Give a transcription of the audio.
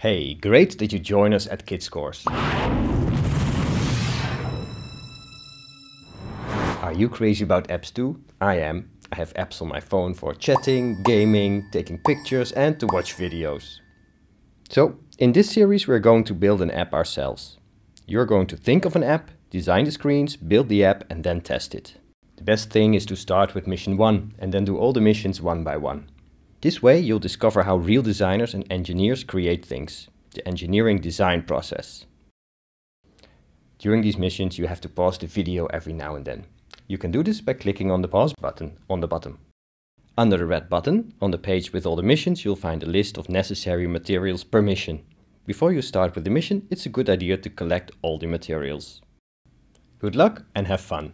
Hey, great that you join us at KidScores. Are you crazy about apps too? I am. I have apps on my phone for chatting, gaming, taking pictures and to watch videos. So, in this series we're going to build an app ourselves. You're going to think of an app, design the screens, build the app and then test it. The best thing is to start with mission 1 and then do all the missions one by one. This way you'll discover how real designers and engineers create things, the engineering design process. During these missions you have to pause the video every now and then. You can do this by clicking on the pause button on the bottom. Under the red button, on the page with all the missions, you'll find a list of necessary materials per mission. Before you start with the mission, it's a good idea to collect all the materials. Good luck and have fun!